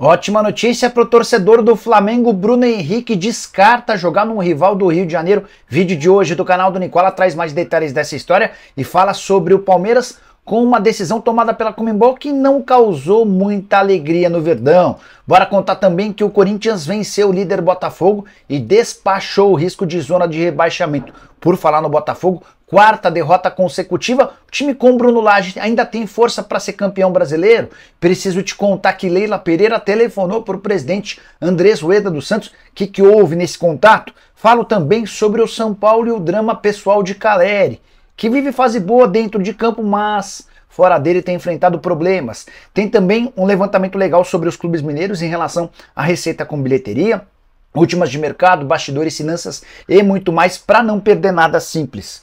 Ótima notícia para o torcedor do Flamengo, Bruno Henrique descarta jogar num rival do Rio de Janeiro. Vídeo de hoje do canal do Nicola traz mais detalhes dessa história e fala sobre o Palmeiras com uma decisão tomada pela Comembol que não causou muita alegria no Verdão. Bora contar também que o Corinthians venceu o líder Botafogo e despachou o risco de zona de rebaixamento. Por falar no Botafogo, quarta derrota consecutiva. O time com Bruno Lage ainda tem força para ser campeão brasileiro. Preciso te contar que Leila Pereira telefonou para o presidente Andrés Rueda dos Santos. O que, que houve nesse contato? Falo também sobre o São Paulo e o drama pessoal de Caleri, que vive fase boa dentro de campo, mas fora dele tem enfrentado problemas. Tem também um levantamento legal sobre os clubes mineiros em relação à receita com bilheteria, últimas de mercado, bastidores, finanças e muito mais para não perder nada simples.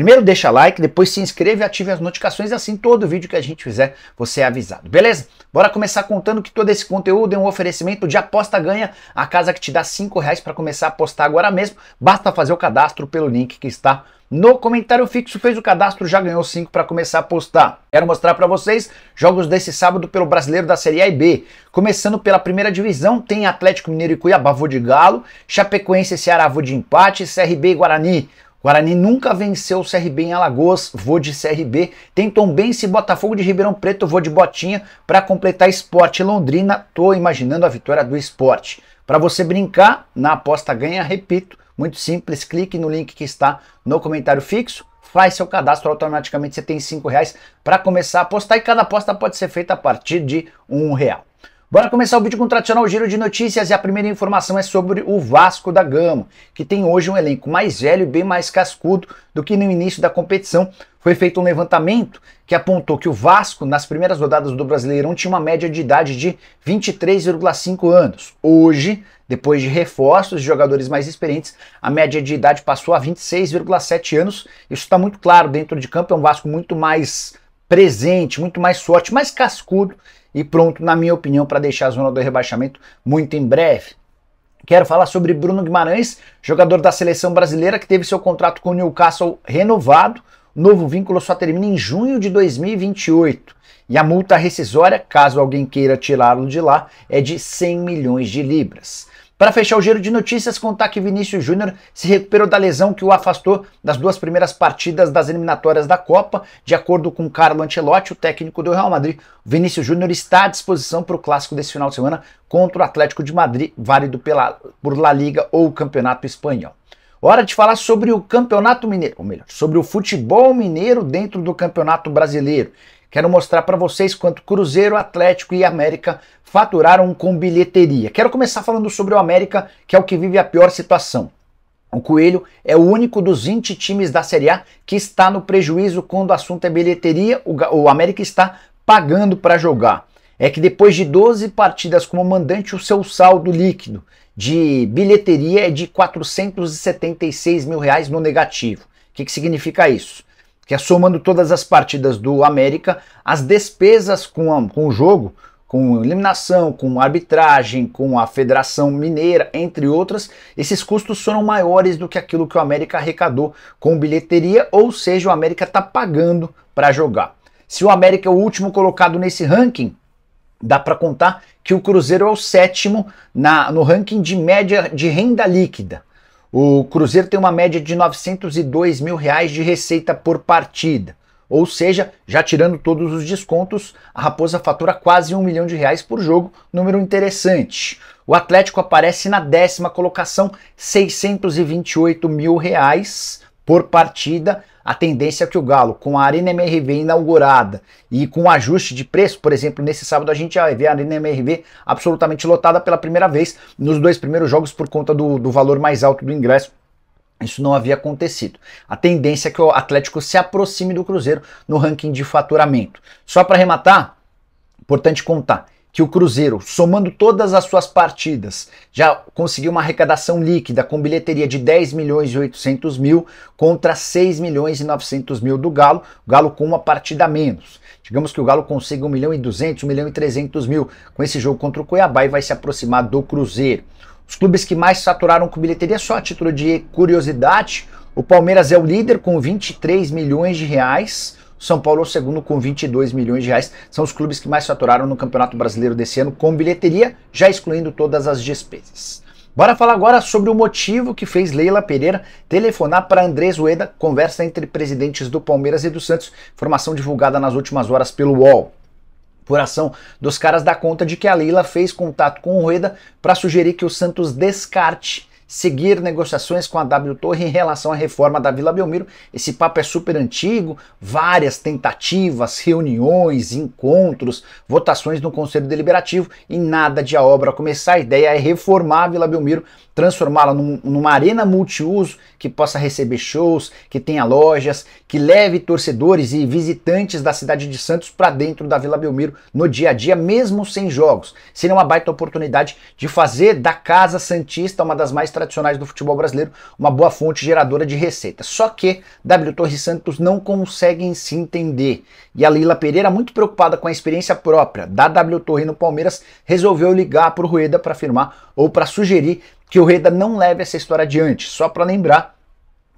Primeiro deixa like, depois se inscreva e ative as notificações, assim todo vídeo que a gente fizer você é avisado, beleza? Bora começar contando que todo esse conteúdo é um oferecimento de aposta ganha, a casa que te dá 5 reais para começar a apostar agora mesmo, basta fazer o cadastro pelo link que está no comentário fixo, fez o cadastro, já ganhou 5 para começar a postar. Quero mostrar para vocês jogos desse sábado pelo Brasileiro da Série A e B. Começando pela primeira divisão, tem Atlético Mineiro e Cuiabá, vou de galo, Chapecoense e Ceará, vou de empate, CRB e Guarani. Guarani nunca venceu o CRB em Alagoas, vou de CRB. Tem Tombense e Botafogo de Ribeirão Preto, vou de Botinha. Para completar Esporte Londrina, tô imaginando a vitória do Esporte. Para você brincar, na aposta ganha, repito, muito simples, clique no link que está no comentário fixo, faz seu cadastro, automaticamente você tem R$ reais para começar a apostar e cada aposta pode ser feita a partir de um real. Bora começar o vídeo com o tradicional giro de notícias e a primeira informação é sobre o Vasco da Gama, que tem hoje um elenco mais velho e bem mais cascudo do que no início da competição. Foi feito um levantamento que apontou que o Vasco, nas primeiras rodadas do Brasileirão, tinha uma média de idade de 23,5 anos. Hoje, depois de reforços de jogadores mais experientes, a média de idade passou a 26,7 anos. Isso está muito claro dentro de campo, é um Vasco muito mais presente, muito mais forte, mais cascudo e pronto, na minha opinião, para deixar a zona do rebaixamento muito em breve. Quero falar sobre Bruno Guimarães, jogador da seleção brasileira que teve seu contrato com o Newcastle renovado. novo vínculo só termina em junho de 2028. E a multa rescisória, caso alguém queira tirá-lo de lá, é de 100 milhões de libras. Para fechar o giro de notícias, contar que Vinícius Júnior se recuperou da lesão que o afastou das duas primeiras partidas das eliminatórias da Copa. De acordo com Carlo Ancelotti, o técnico do Real Madrid, Vinícius Júnior está à disposição para o clássico desse final de semana contra o Atlético de Madrid, válido pela, por La Liga ou o Campeonato Espanhol. Hora de falar sobre o Campeonato Mineiro, ou melhor, sobre o futebol mineiro dentro do Campeonato Brasileiro. Quero mostrar para vocês quanto Cruzeiro, Atlético e América faturaram com bilheteria. Quero começar falando sobre o América, que é o que vive a pior situação. O Coelho é o único dos 20 times da Série A que está no prejuízo quando o assunto é bilheteria. O América está pagando para jogar. É que depois de 12 partidas como mandante, o seu saldo líquido de bilheteria é de 476 mil reais no negativo. O que, que significa isso? que é somando todas as partidas do América, as despesas com, a, com o jogo, com eliminação, com arbitragem, com a Federação Mineira, entre outras, esses custos foram maiores do que aquilo que o América arrecadou com bilheteria, ou seja, o América está pagando para jogar. Se o América é o último colocado nesse ranking, dá para contar que o Cruzeiro é o sétimo na, no ranking de média de renda líquida. O Cruzeiro tem uma média de 902 mil reais de receita por partida. Ou seja, já tirando todos os descontos, a Raposa fatura quase um milhão de reais por jogo, número interessante. O Atlético aparece na décima colocação, 628 mil reais por partida, a tendência é que o Galo, com a Arena MRV inaugurada e com o ajuste de preço, por exemplo, nesse sábado a gente vai ver a Arena MRV absolutamente lotada pela primeira vez nos dois primeiros jogos por conta do, do valor mais alto do ingresso. Isso não havia acontecido. A tendência é que o Atlético se aproxime do Cruzeiro no ranking de faturamento. Só para arrematar, importante contar que o Cruzeiro, somando todas as suas partidas, já conseguiu uma arrecadação líquida com bilheteria de 10 milhões e 800 mil contra 6 milhões e 900 mil do Galo, o Galo com uma partida a menos. Digamos que o Galo consiga 1 milhão e 200, 1 milhão e 300 mil com esse jogo contra o Cuiabá e vai se aproximar do Cruzeiro. Os clubes que mais saturaram com bilheteria, só a título de curiosidade, o Palmeiras é o líder com 23 milhões de reais, são Paulo é o segundo com 22 milhões de reais. São os clubes que mais faturaram no Campeonato Brasileiro desse ano com bilheteria, já excluindo todas as despesas. Bora falar agora sobre o motivo que fez Leila Pereira telefonar para Andrés Ueda, conversa entre presidentes do Palmeiras e do Santos, informação divulgada nas últimas horas pelo UOL ação dos caras da conta de que a Leila fez contato com o Rueda para sugerir que o Santos descarte seguir negociações com a W Torre em relação à reforma da Vila Belmiro. Esse papo é super antigo, várias tentativas, reuniões, encontros, votações no Conselho Deliberativo e nada de a obra começar. A ideia é reformar a Vila Belmiro transformá-la num, numa arena multiuso que possa receber shows, que tenha lojas, que leve torcedores e visitantes da cidade de Santos para dentro da Vila Belmiro no dia a dia, mesmo sem jogos. Seria uma baita oportunidade de fazer da Casa Santista, uma das mais tradicionais do futebol brasileiro, uma boa fonte geradora de receita. Só que W Torres Santos não conseguem se entender. E a Lila Pereira, muito preocupada com a experiência própria da W Torre no Palmeiras, resolveu ligar para o Rueda para afirmar ou para sugerir que o Reda não leve essa história adiante. Só para lembrar,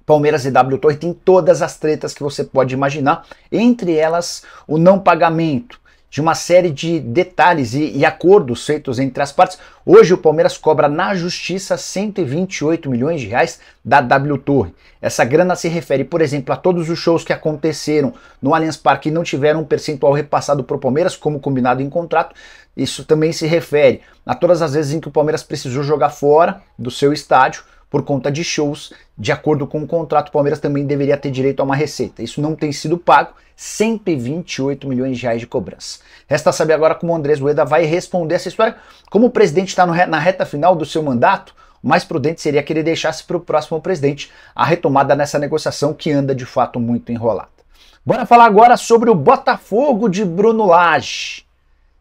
Palmeiras e W Torre tem todas as tretas que você pode imaginar, entre elas o não pagamento de uma série de detalhes e, e, acordos feitos entre as partes. Hoje o Palmeiras cobra na justiça 128 milhões de reais da W Torre. Essa grana se refere, por exemplo, a todos os shows que aconteceram no Allianz Parque e não tiveram um percentual repassado para o Palmeiras, como combinado em contrato. Isso também se refere a todas as vezes em que o Palmeiras precisou jogar fora do seu estádio por conta de shows. De acordo com o contrato, o Palmeiras também deveria ter direito a uma receita. Isso não tem sido pago, 128 milhões de reais de cobrança. Resta saber agora como o Andrés Ueda vai responder essa história. Como o presidente está na reta final do seu mandato, o mais prudente seria que ele deixasse para o próximo presidente a retomada nessa negociação que anda de fato muito enrolada. Bora falar agora sobre o Botafogo de Bruno Lage.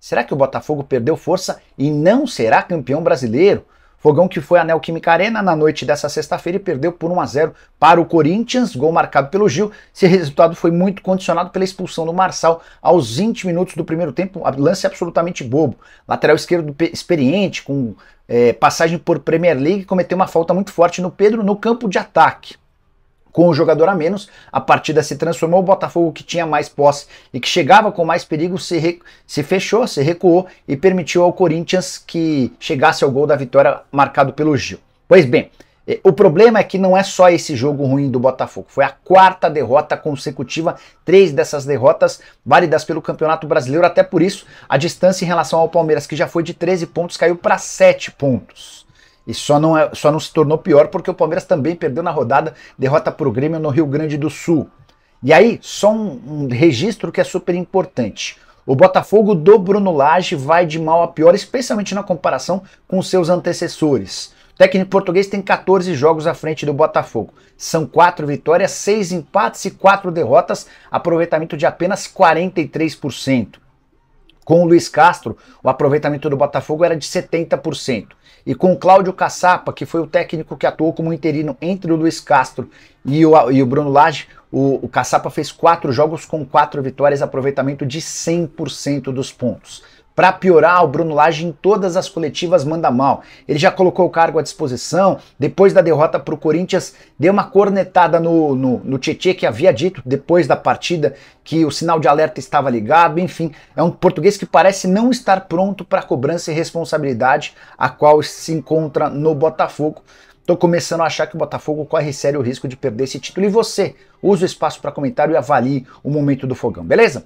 Será que o Botafogo perdeu força e não será campeão brasileiro? Fogão que foi a Neoquímica Arena na noite dessa sexta-feira e perdeu por 1 a 0 para o Corinthians, gol marcado pelo Gil. Esse resultado foi muito condicionado pela expulsão do Marçal aos 20 minutos do primeiro tempo, lance é absolutamente bobo. Lateral esquerdo experiente, com é, passagem por Premier League, cometeu uma falta muito forte no Pedro no campo de ataque. Com o jogador a menos, a partida se transformou. O Botafogo, que tinha mais posse e que chegava com mais perigo, se, re... se fechou, se recuou e permitiu ao Corinthians que chegasse ao gol da vitória marcado pelo Gil. Pois bem, eh, o problema é que não é só esse jogo ruim do Botafogo. Foi a quarta derrota consecutiva, três dessas derrotas válidas pelo Campeonato Brasileiro. Até por isso, a distância em relação ao Palmeiras, que já foi de 13 pontos, caiu para 7 pontos. E só não, é, só não se tornou pior porque o Palmeiras também perdeu na rodada, derrota para o Grêmio no Rio Grande do Sul. E aí, só um, um registro que é super importante. O Botafogo do Bruno Lage vai de mal a pior, especialmente na comparação com seus antecessores. O técnico português tem 14 jogos à frente do Botafogo. São 4 vitórias, 6 empates e 4 derrotas, aproveitamento de apenas 43%. Com o Luiz Castro, o aproveitamento do Botafogo era de 70% e com o Cláudio Caçapa, que foi o técnico que atuou como interino entre o Luiz Castro e o, e o Bruno Lage, o, o Caçapa fez quatro jogos com quatro vitórias, aproveitamento de 100% dos pontos. Para piorar, o Bruno Lage em todas as coletivas manda mal. Ele já colocou o cargo à disposição, depois da derrota para o Corinthians, deu uma cornetada no, no, no que havia dito depois da partida que o sinal de alerta estava ligado, enfim. É um português que parece não estar pronto para a cobrança e responsabilidade a qual se encontra no Botafogo. Estou começando a achar que o Botafogo corre sério o risco de perder esse título. E você, use o espaço para comentário e avalie o momento do fogão, beleza?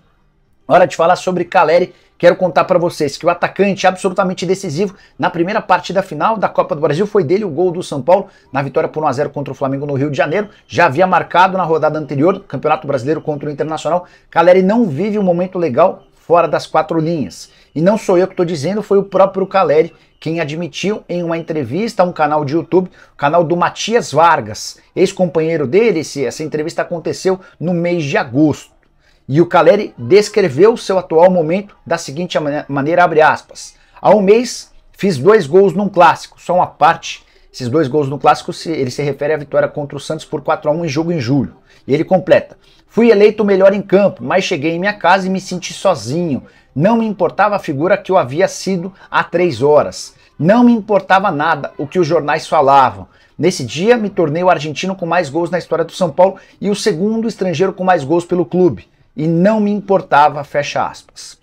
Hora de falar sobre Caleri Quero contar para vocês que o atacante absolutamente decisivo na primeira partida final da Copa do Brasil foi dele o gol do São Paulo na vitória por 1 a 0 contra o Flamengo no Rio de Janeiro. Já havia marcado na rodada anterior, Campeonato Brasileiro contra o Internacional. Caleri não vive um momento legal fora das quatro linhas. E não sou eu que estou dizendo, foi o próprio Caleri quem admitiu em uma entrevista a um canal de YouTube, o canal do Matias Vargas, ex-companheiro dele. Essa entrevista aconteceu no mês de agosto. E o Caleri descreveu seu atual momento da seguinte maneira, abre aspas. Há um mês fiz dois gols num clássico, só uma parte. Esses dois gols no clássico, ele se refere à vitória contra o Santos por 4 a 1 em jogo em julho. E ele completa: Fui eleito o melhor em campo, mas cheguei em minha casa e me senti sozinho. Não me importava a figura que eu havia sido há três horas. Não me importava nada o que os jornais falavam. Nesse dia, me tornei o argentino com mais gols na história do São Paulo e o segundo estrangeiro com mais gols pelo clube e não me importava, fecha aspas.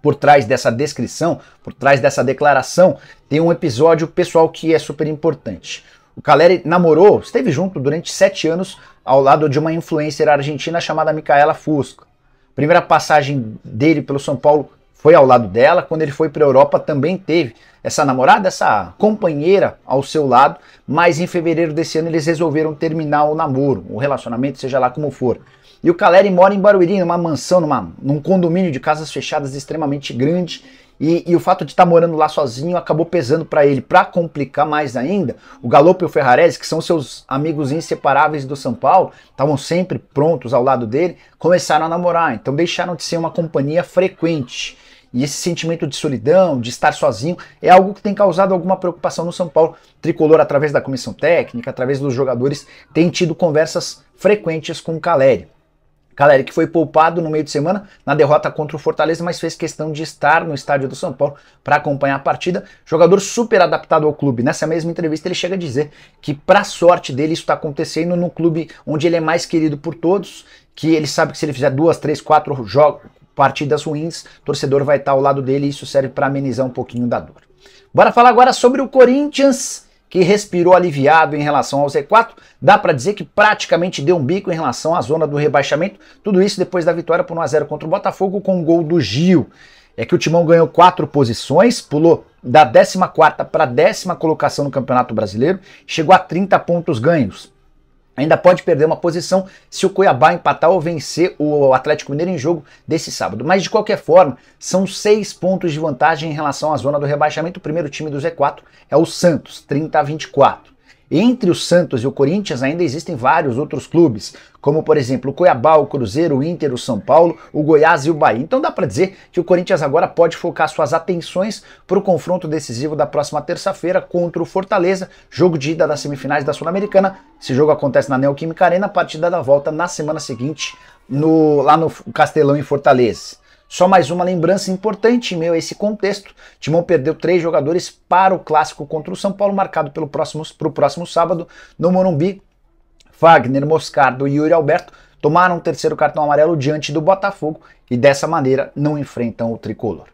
Por trás dessa descrição, por trás dessa declaração, tem um episódio pessoal que é super importante. O Caleri namorou, esteve junto durante sete anos ao lado de uma influencer argentina chamada Micaela Fusco. primeira passagem dele pelo São Paulo foi ao lado dela, quando ele foi para a Europa também teve essa namorada, essa companheira ao seu lado, mas em fevereiro desse ano eles resolveram terminar o namoro, o relacionamento, seja lá como for. E o Caleri mora em Barueri, numa mansão, numa, num condomínio de casas fechadas extremamente grande. E, e o fato de estar tá morando lá sozinho acabou pesando para ele. Para complicar mais ainda, o Galo e o Ferrarese, que são seus amigos inseparáveis do São Paulo, estavam sempre prontos ao lado dele, começaram a namorar. Então deixaram de ser uma companhia frequente. E esse sentimento de solidão, de estar sozinho, é algo que tem causado alguma preocupação no São Paulo. Tricolor, através da comissão técnica, através dos jogadores, tem tido conversas frequentes com o Caleri. Galera, que foi poupado no meio de semana na derrota contra o Fortaleza, mas fez questão de estar no estádio do São Paulo para acompanhar a partida. Jogador super adaptado ao clube. Nessa mesma entrevista, ele chega a dizer que, para sorte dele, isso está acontecendo no clube onde ele é mais querido por todos, que ele sabe que se ele fizer duas, três, quatro jogos, partidas ruins, torcedor vai estar tá ao lado dele e isso serve para amenizar um pouquinho da dor. Bora falar agora sobre o Corinthians que respirou aliviado em relação ao Z4. Dá para dizer que praticamente deu um bico em relação à zona do rebaixamento. Tudo isso depois da vitória por 1x0 contra o Botafogo com o um gol do Gil. É que o Timão ganhou quatro posições, pulou da 14 para a décima colocação no Campeonato Brasileiro, chegou a 30 pontos ganhos ainda pode perder uma posição se o Cuiabá empatar ou vencer o Atlético Mineiro em jogo desse sábado. Mas de qualquer forma, são seis pontos de vantagem em relação à zona do rebaixamento. O primeiro time do Z4 é o Santos, 30 a 24. Entre o Santos e o Corinthians ainda existem vários outros clubes, como por exemplo o Cuiabá, o Cruzeiro, o Inter, o São Paulo, o Goiás e o Bahia. Então dá para dizer que o Corinthians agora pode focar suas atenções para o confronto decisivo da próxima terça-feira contra o Fortaleza, jogo de ida das semifinais da Sul-Americana. Esse jogo acontece na Neoquímica Arena, partida da volta na semana seguinte no, lá no Castelão em Fortaleza. Só mais uma lembrança importante em meio a esse contexto. Timão perdeu três jogadores para o clássico contra o São Paulo, marcado para o próximo, próximo sábado no Morumbi. Wagner, Moscardo e Yuri Alberto tomaram o terceiro cartão amarelo diante do Botafogo e dessa maneira não enfrentam o tricolor.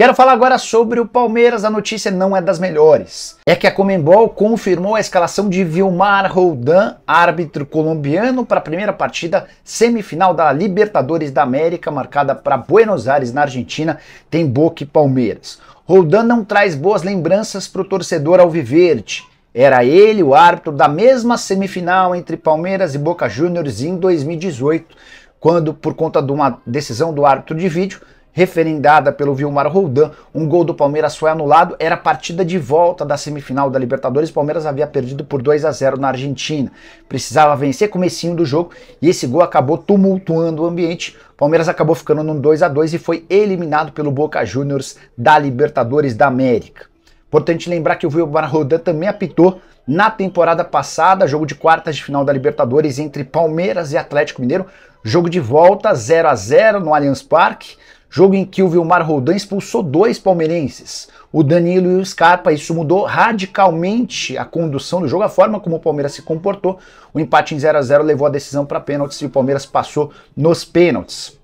Quero falar agora sobre o Palmeiras, a notícia não é das melhores. É que a Comembol confirmou a escalação de Vilmar Roldan, árbitro colombiano, para a primeira partida semifinal da Libertadores da América, marcada para Buenos Aires, na Argentina, tem Boca e Palmeiras. Roldan não traz boas lembranças para o torcedor alviverde. Era ele o árbitro da mesma semifinal entre Palmeiras e Boca Juniors em 2018, quando, por conta de uma decisão do árbitro de vídeo, referendada pelo Vilmar Roldan. Um gol do Palmeiras foi anulado, era a partida de volta da semifinal da Libertadores. O Palmeiras havia perdido por 2 a 0 na Argentina. Precisava vencer comecinho do jogo e esse gol acabou tumultuando o ambiente. Palmeiras acabou ficando num 2 a 2 e foi eliminado pelo Boca Juniors da Libertadores da América. Importante lembrar que o Vilmar Roldan também apitou na temporada passada, jogo de quartas de final da Libertadores entre Palmeiras e Atlético Mineiro, jogo de volta 0 a 0 no Allianz Parque. Jogo em que o Vilmar Roldan expulsou dois palmeirenses, o Danilo e o Scarpa. Isso mudou radicalmente a condução do jogo, a forma como o Palmeiras se comportou. O empate em 0 a 0 levou a decisão para pênaltis e o Palmeiras passou nos pênaltis.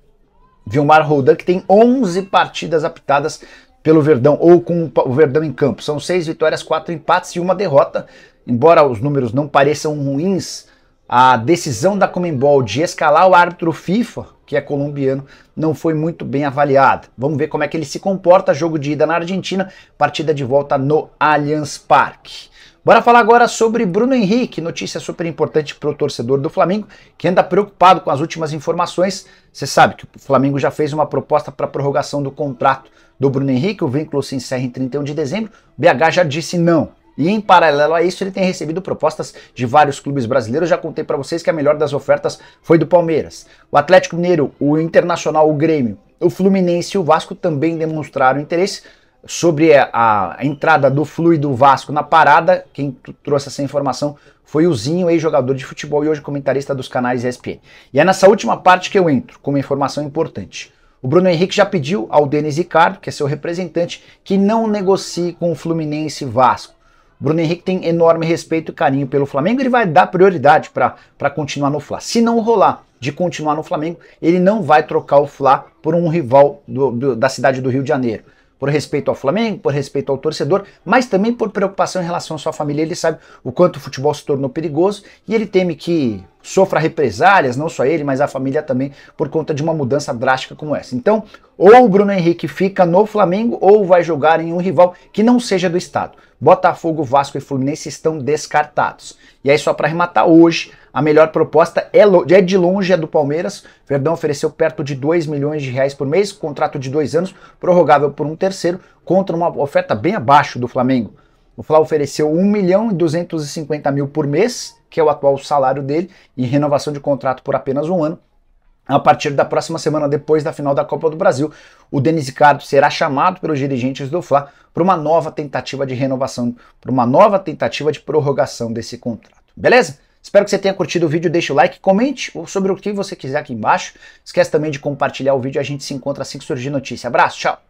Vilmar Roldan, que tem 11 partidas apitadas pelo Verdão ou com o Verdão em campo. São seis vitórias, quatro empates e uma derrota. Embora os números não pareçam ruins, a decisão da Comembol de escalar o árbitro FIFA que é colombiano, não foi muito bem avaliada. Vamos ver como é que ele se comporta. Jogo de ida na Argentina, partida de volta no Allianz Parque. Bora falar agora sobre Bruno Henrique, notícia super importante para o torcedor do Flamengo, que anda preocupado com as últimas informações. Você sabe que o Flamengo já fez uma proposta para prorrogação do contrato do Bruno Henrique, o vínculo se encerra em 31 de dezembro. O BH já disse não. E em paralelo a isso, ele tem recebido propostas de vários clubes brasileiros. Já contei para vocês que a melhor das ofertas foi do Palmeiras. O Atlético Mineiro, o Internacional, o Grêmio, o Fluminense e o Vasco também demonstraram interesse sobre a, entrada do fluido Vasco na parada, quem trouxe essa informação foi o Zinho, ex-jogador de futebol e hoje comentarista dos canais ESPN. E é nessa última parte que eu entro, com uma informação importante. O Bruno Henrique já pediu ao Denis Ricardo, que é seu representante, que não negocie com o Fluminense Vasco. Bruno Henrique tem enorme respeito e carinho pelo Flamengo, ele vai dar prioridade para continuar no Fla. Se não rolar de continuar no Flamengo, ele não vai trocar o Fla por um rival do, do, da cidade do Rio de Janeiro por respeito ao Flamengo, por respeito ao torcedor, mas também por preocupação em relação à sua família. Ele sabe o quanto o futebol se tornou perigoso e ele teme que sofra represálias, não só ele, mas a família também, por conta de uma mudança drástica como essa. Então, ou o Bruno Henrique fica no Flamengo ou vai jogar em um rival que não seja do estado. Botafogo, Vasco e Fluminense estão descartados. E aí, só para arrematar, hoje a melhor proposta é, é de longe a do Palmeiras. Verdão ofereceu perto de 2 milhões de reais por mês, contrato de dois anos, prorrogável por um terceiro, contra uma oferta bem abaixo do Flamengo. O Fla ofereceu 1 milhão e 250 mil por mês, que é o atual salário dele, e renovação de contrato por apenas um ano. A partir da próxima semana, depois da final da Copa do Brasil, o Denis Ricardo será chamado pelos dirigentes do Fla para uma nova tentativa de renovação, para uma nova tentativa de prorrogação desse contrato. Beleza? Espero que você tenha curtido o vídeo, deixe o like, comente sobre o que você quiser aqui embaixo. Esquece também de compartilhar o vídeo, a gente se encontra assim que surgir notícia. Abraço, tchau!